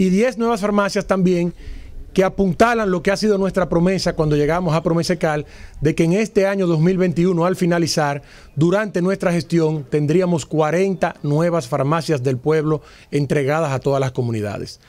y 10 nuevas farmacias también que apuntalan lo que ha sido nuestra promesa cuando llegamos a Promesecal de que en este año 2021, al finalizar, durante nuestra gestión, tendríamos 40 nuevas farmacias del pueblo entregadas a todas las comunidades.